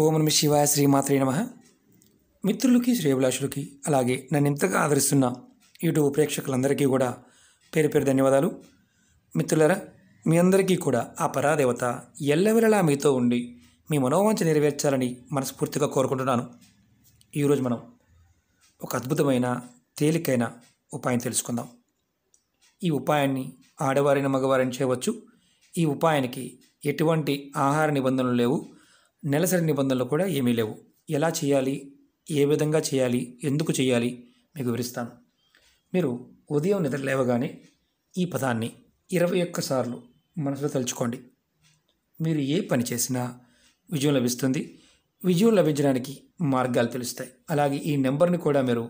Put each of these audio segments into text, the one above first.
ఓం నమ శివాయ శ్రీమాత్రే నమ మిత్రులకి అభిలాషులకి అలాగే నన్ను ఇంతగా ఆదరిస్తున్న యూట్యూబ్ ప్రేక్షకులందరికీ కూడా పేరు పేరు ధన్యవాదాలు మిత్రులరా మీ అందరికీ కూడా ఆ పరాదేవత ఎల్లవెలలా మీతో ఉండి మీ మనోవంచ నెరవేర్చాలని మనస్ఫూర్తిగా కోరుకుంటున్నాను ఈరోజు మనం ఒక అద్భుతమైన తేలికైన ఉపాయం తెలుసుకుందాం ఈ ఉపాయాన్ని ఆడవారిని మగవారిని చేయవచ్చు ఈ ఉపాయానికి ఎటువంటి ఆహార నిబంధనలు లేవు నెలసరి నిబంధనలు కూడా ఏమీ లేవు ఎలా చేయాలి ఏ విధంగా చేయాలి ఎందుకు చేయాలి మీకు వివరిస్తాను మీరు ఉదయం నిద్ర లేవగానే ఈ పదాన్ని ఇరవై ఒక్కసార్లు మనసులో తలుచుకోండి మీరు ఏ పని చేసినా విజయం లభిస్తుంది విజయం లభించడానికి మార్గాలు తెలుస్తాయి అలాగే ఈ నెంబర్ని కూడా మీరు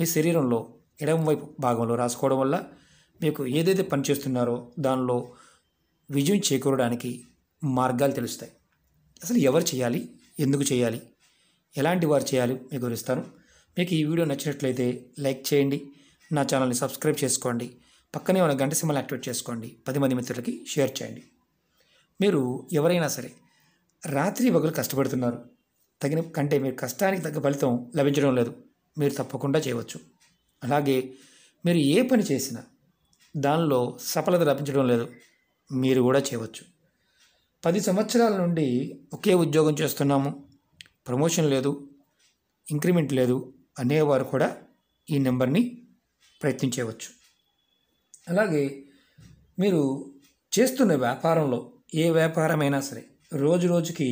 మీ శరీరంలో ఎడమవైపు భాగంలో రాసుకోవడం వల్ల మీకు ఏదైతే పని చేస్తున్నారో దానిలో విజయం చేకూరడానికి మార్గాలు తెలుస్తాయి అసలు ఎవరు చేయాలి ఎందుకు చేయాలి ఎలాంటి వారు చేయాలి మీకు వివరిస్తాను మీకు ఈ వీడియో నచ్చినట్లయితే లైక్ చేయండి నా ఛానల్ని సబ్స్క్రైబ్ చేసుకోండి పక్కనే ఉన్న గంట సింహాలు యాక్టివేట్ చేసుకోండి పది మంది మిత్రులకి షేర్ చేయండి మీరు ఎవరైనా సరే రాత్రి పగలు కష్టపడుతున్నారు తగిన కంటే మీరు కష్టానికి తగ్గ ఫలితం లభించడం లేదు మీరు తప్పకుండా చేయవచ్చు అలాగే మీరు ఏ పని చేసినా దానిలో సఫలత లభించడం లేదు మీరు కూడా చేయవచ్చు పది సంవత్సరాల నుండి ఒకే ఉద్యోగం చేస్తున్నాము ప్రమోషన్ లేదు ఇంక్రిమెంట్ లేదు అనేవారు కూడా ఈ నెంబర్ని ప్రయత్నించవచ్చు అలాగే మీరు చేస్తున్న వ్యాపారంలో ఏ వ్యాపారమైనా సరే రోజు రోజుకి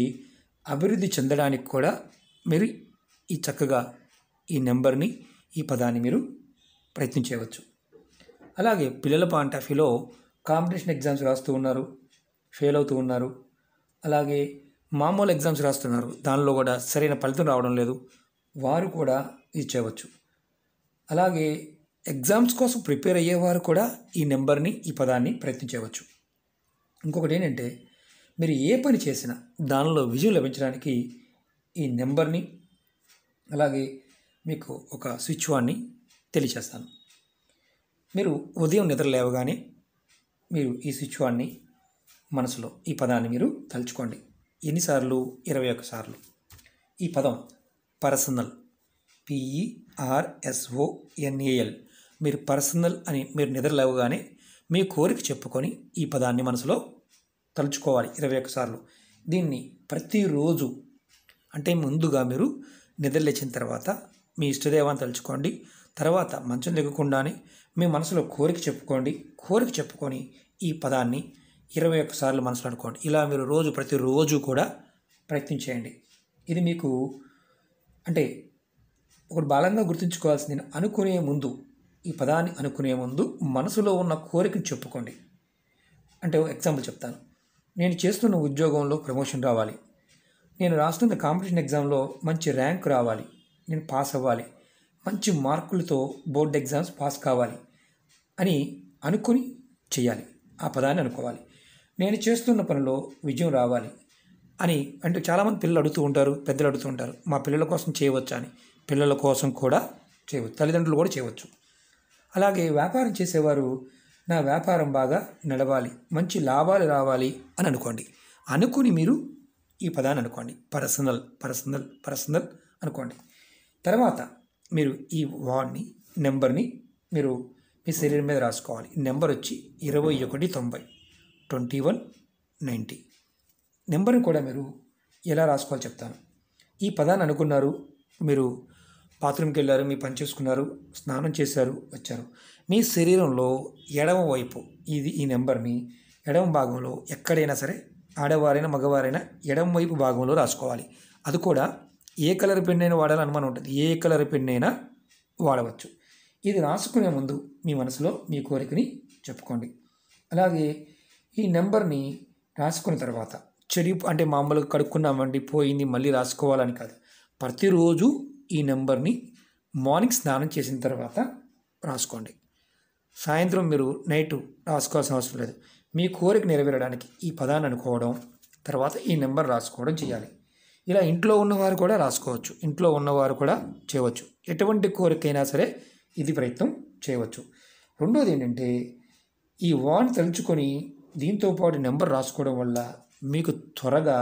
అభివృద్ధి చెందడానికి కూడా మీరు ఈ చక్కగా ఈ నెంబర్ని ఈ పదాన్ని మీరు ప్రయత్నించవచ్చు అలాగే పిల్లల పాయింట్ ఆఫ్ వ్యూలో కాంపిటీషన్ ఎగ్జామ్స్ రాస్తూ ఉన్నారు ఫెయిల్ అవుతూ ఉన్నారు అలాగే మామూలు ఎగ్జామ్స్ రాస్తున్నారు దానిలో కూడా సరైన ఫలితం రావడం లేదు వారు కూడా చేయవచ్చు అలాగే ఎగ్జామ్స్ కోసం ప్రిపేర్ అయ్యేవారు కూడా ఈ నెంబర్ని ఈ పదాన్ని ప్రయత్నించవచ్చు ఇంకొకటి ఏంటంటే మీరు ఏ పని చేసినా దానిలో విజయం లభించడానికి ఈ నెంబర్ని అలాగే మీకు ఒక స్విచ్ వాన్ని తెలియచేస్తాను మీరు ఉదయం నిద్ర లేవగానే మీరు ఈ స్విచ్ వాన్ని మనసులో ఈ పదాన్ని మీరు తలుచుకోండి ఎన్నిసార్లు ఇరవై సార్లు ఈ పదం పర్సనల్ పిఈఆర్ఎస్ఓఎన్ఏఎల్ మీరు పర్సనల్ అని మీరు నిద్రలేవగానే మీ కోరిక చెప్పుకొని ఈ పదాన్ని మనసులో తలుచుకోవాలి ఇరవై సార్లు దీన్ని ప్రతిరోజు అంటే ముందుగా మీరు నిద్రలేచిన తర్వాత మీ ఇష్టదేవాన్ని తలుచుకోండి తర్వాత మంచం దిగకుండానే మీ మనసులో కోరిక చెప్పుకోండి కోరిక చెప్పుకొని ఈ పదాన్ని ఇరవై ఒక్కసార్లు మనసులో అనుకోండి ఇలా మీరు రోజు ప్రతిరోజు కూడా ప్రయత్నం చేయండి ఇది మీకు అంటే ఒకటి బలంగా గుర్తుంచుకోవాల్సింది అనుకునే ముందు ఈ పదాన్ని అనుకునే ముందు మనసులో ఉన్న కోరికను చెప్పుకోండి అంటే ఎగ్జాంపుల్ చెప్తాను నేను చేస్తున్న ఉద్యోగంలో ప్రమోషన్ రావాలి నేను రాస్తున్న కాంపిటీషన్ ఎగ్జామ్లో మంచి ర్యాంక్ రావాలి నేను పాస్ అవ్వాలి మంచి మార్కులతో బోర్డ్ ఎగ్జామ్స్ పాస్ కావాలి అని అనుకుని చేయాలి ఆ పదాన్ని అనుకోవాలి నేను చేస్తున్న పనిలో విజయం రావాలి అని అంటే చాలామంది పిల్లలు అడుగుతూ ఉంటారు పెద్దలు అడుగుతూ ఉంటారు మా పిల్లల కోసం చేయవచ్చు అని పిల్లల కోసం కూడా చేయవచ్చు తల్లిదండ్రులు కూడా చేయవచ్చు అలాగే వ్యాపారం చేసేవారు నా వ్యాపారం బాగా నడవాలి మంచి లాభాలు రావాలి అని అనుకోండి అనుకుని మీరు ఈ పదాన్ని అనుకోండి పర్సనల్ పర్సనల్ పర్సనల్ అనుకోండి తర్వాత మీరు ఈ వార్డ్ని నెంబర్ని మీరు మీ శరీరం మీద రాసుకోవాలి నెంబర్ వచ్చి ఇరవై ఒకటి తొంభై ట్వంటీ వన్ నైంటీ నెంబర్ని కూడా మీరు ఎలా రాసుకోవాలి చెప్తాను ఈ పదాన్ని అనుకున్నారు మీరు బాత్రూమ్కి వెళ్ళారు మీ పని చేసుకున్నారు స్నానం చేశారు వచ్చారు మీ శరీరంలో ఎడమ వైపు ఇది ఈ నెంబర్ని ఎడమ భాగంలో ఎక్కడైనా సరే ఆడవారైనా మగవారైనా ఎడమ వైపు భాగంలో రాసుకోవాలి అది కూడా ఏ కలర్ పెన్ అయినా వాడాలని అనుమానం ఉంటుంది ఏ కలర్ పెన్ అయినా వాడవచ్చు ఇది రాసుకునే ముందు మీ మనసులో మీ కోరికని చెప్పుకోండి అలాగే ఈ నెంబర్ని రాసుకున్న తర్వాత చెడి అంటే మామూలుగా కడుక్కున్నామండి పోయింది మళ్ళీ రాసుకోవాలని కాదు ప్రతిరోజు ఈ నెంబర్ని మార్నింగ్ స్నానం చేసిన తర్వాత రాసుకోండి సాయంత్రం మీరు నైట్ రాసుకోవాల్సిన అవసరం లేదు మీ కోరిక నెరవేరడానికి ఈ పదాన్ని అనుకోవడం తర్వాత ఈ నెంబర్ రాసుకోవడం చేయాలి ఇలా ఇంట్లో ఉన్నవారు కూడా రాసుకోవచ్చు ఇంట్లో ఉన్నవారు కూడా చేయవచ్చు ఎటువంటి కోరికైనా సరే ఇది ప్రయత్నం చేయవచ్చు రెండోది ఏంటంటే ఈ వాన్ తలుచుకొని దీంతో పాటు నెంబర్ రాసుకోవడం వల్ల మీకు త్వరగా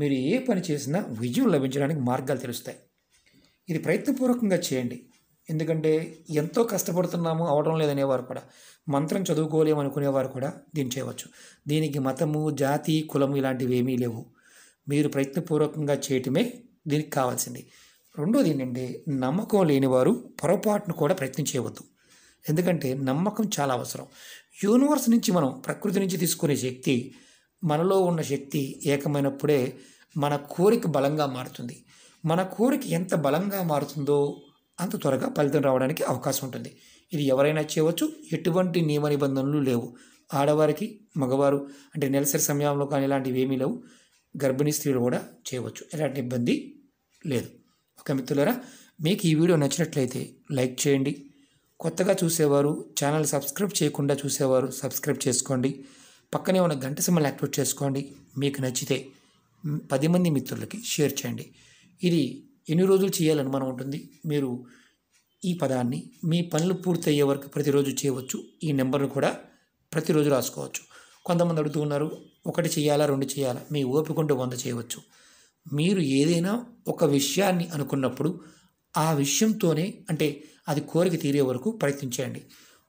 మీరు ఏ పని చేసినా విజయం లభించడానికి మార్గాలు తెలుస్తాయి ఇది ప్రయత్నపూర్వకంగా చేయండి ఎందుకంటే ఎంతో కష్టపడుతున్నాము అవడం లేదనేవారు కూడా మంత్రం చదువుకోలేము అనుకునేవారు కూడా దీన్ని చేయవచ్చు దీనికి మతము జాతి కులము ఇలాంటివి ఏమీ లేవు మీరు ప్రయత్నపూర్వకంగా చేయటమే దీనికి కావాల్సింది రెండోది ఏంటంటే నమ్మకం లేనివారు పొరపాటును కూడా ప్రయత్నం చేయవద్దు ఎందుకంటే నమ్మకం చాలా అవసరం యూనివర్స్ నుంచి మనం ప్రకృతి నుంచి తీసుకునే శక్తి మనలో ఉన్న శక్తి ఏకమైనప్పుడే మన కోరిక బలంగా మారుతుంది మన కోరిక ఎంత బలంగా మారుతుందో అంత త్వరగా ఫలితం రావడానికి అవకాశం ఉంటుంది ఇది ఎవరైనా చేయవచ్చు ఎటువంటి నియమ నిబంధనలు లేవు ఆడవారికి మగవారు అంటే నెలసరి సమయంలో కానీ ఇలాంటివి ఏమీ లేవు గర్భిణీ స్త్రీలు కూడా చేయవచ్చు ఎలాంటి ఇబ్బంది లేదు ఓకే మిత్రులరా మీకు ఈ వీడియో నచ్చినట్లయితే లైక్ చేయండి కొత్తగా చూసేవారు ఛానల్ సబ్స్క్రైబ్ చేయకుండా చూసేవారు సబ్స్క్రైబ్ చేసుకోండి పక్కనే ఉన్న గంట సింబల్ యాక్టివేట్ చేసుకోండి మీకు నచ్చితే పది మంది మిత్రులకి షేర్ చేయండి ఇది ఎన్ని రోజులు చేయాలని మనం ఉంటుంది మీరు ఈ పదాన్ని మీ పనులు పూర్తయ్యే వరకు ప్రతిరోజు చేయవచ్చు ఈ నెంబర్ను కూడా ప్రతిరోజు రాసుకోవచ్చు కొంతమంది అడుగుతూ ఉన్నారు ఒకటి చేయాలా రెండు చేయాలా మీ ఓపికంటే వంద చేయవచ్చు మీరు ఏదైనా ఒక విషయాన్ని అనుకున్నప్పుడు ఆ విషయంతోనే అంటే అది కోరిక తీరే వరకు ప్రయత్నం చేయండి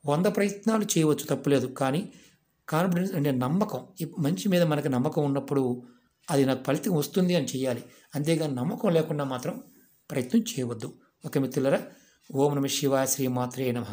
వంద ప్రయత్నాలు చేయవచ్చు తప్పులేదు కానీ కాన్ఫిడెన్స్ అంటే నమ్మకం మంచి మీద మనకు నమ్మకం ఉన్నప్పుడు అది నాకు ఫలితం వస్తుంది అని చేయాలి అంతేగాని నమ్మకం లేకుండా మాత్రం ప్రయత్నం చేయవద్దు ఓకే మిత్రులరా ఓం నమ శివాయ శ్రీ మాత్రే నమ